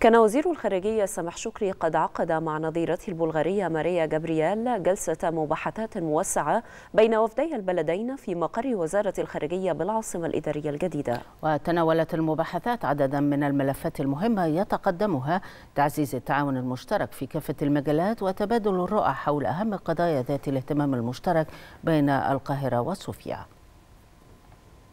كان وزير الخارجية سمح شكري قد عقد مع نظيرته البلغارية ماريا جابرييل جلسة مباحثات موسعة بين وفدي البلدين في مقر وزارة الخارجية بالعاصمة الإدارية الجديدة وتناولت المباحثات عددا من الملفات المهمة يتقدمها تعزيز التعاون المشترك في كافة المجالات وتبادل الرؤى حول أهم القضايا ذات الاهتمام المشترك بين القاهرة وصوفيا